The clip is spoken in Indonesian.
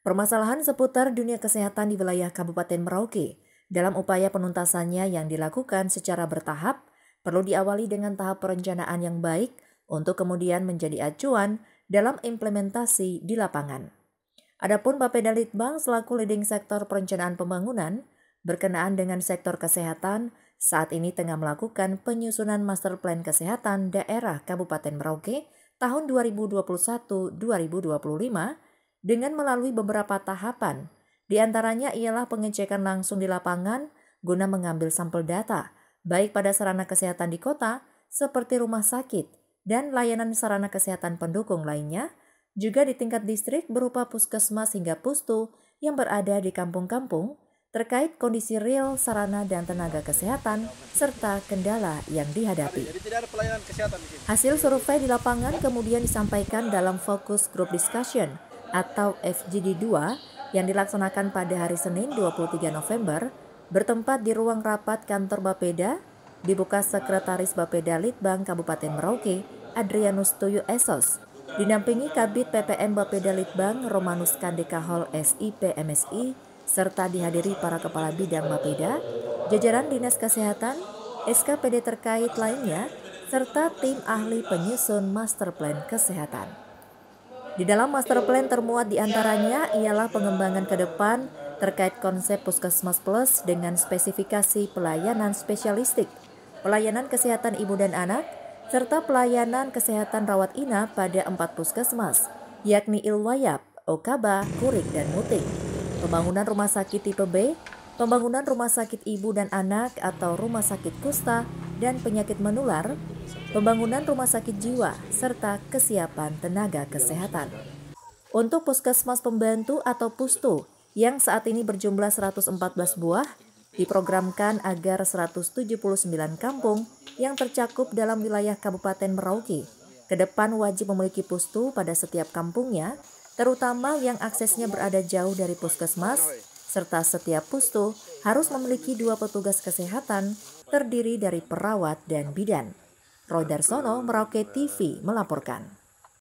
Permasalahan seputar dunia kesehatan di wilayah Kabupaten Merauke dalam upaya penuntasannya yang dilakukan secara bertahap perlu diawali dengan tahap perencanaan yang baik untuk kemudian menjadi acuan dalam implementasi di lapangan. Adapun Bapeda Litbang selaku leading sektor perencanaan pembangunan berkenaan dengan sektor kesehatan saat ini tengah melakukan penyusunan master plan kesehatan daerah Kabupaten Merauke tahun 2021-2025 dengan melalui beberapa tahapan. Di antaranya ialah pengecekan langsung di lapangan guna mengambil sampel data, baik pada sarana kesehatan di kota seperti rumah sakit dan layanan sarana kesehatan pendukung lainnya, juga di tingkat distrik berupa puskesmas hingga pustu yang berada di kampung-kampung terkait kondisi real sarana dan tenaga kesehatan serta kendala yang dihadapi. Hasil survei di lapangan kemudian disampaikan dalam fokus grup discussion atau FGD2 yang dilaksanakan pada hari Senin 23 November bertempat di ruang rapat kantor Bapeda dibuka Sekretaris Bapeda Litbang Kabupaten Merauke, Adrianus Tuyu Esos, didampingi Kabit PPM Bapeda Litbang Romanus Kandekahol SIP MSI, serta dihadiri para kepala bidang Bapeda, jajaran Dinas Kesehatan, SKPD terkait lainnya, serta tim ahli penyusun master plan kesehatan. Di dalam master plan termuat diantaranya ialah pengembangan ke depan terkait konsep Puskesmas Plus dengan spesifikasi pelayanan spesialistik, pelayanan kesehatan ibu dan anak, serta pelayanan kesehatan rawat inap pada empat puskesmas, yakni Ilwayap, Okaba, Kurik, dan Muti. Pembangunan rumah sakit tipe B, pembangunan rumah sakit ibu dan anak atau rumah sakit kusta, dan penyakit menular, pembangunan rumah sakit jiwa, serta kesiapan tenaga kesehatan. Untuk puskesmas pembantu atau pustu yang saat ini berjumlah 114 buah, diprogramkan agar 179 kampung yang tercakup dalam wilayah Kabupaten Merauke ke depan wajib memiliki pustu pada setiap kampungnya, terutama yang aksesnya berada jauh dari puskesmas, serta setiap pustu harus memiliki dua petugas kesehatan terdiri dari perawat dan bidan. Roy Darsono Merauke TV melaporkan.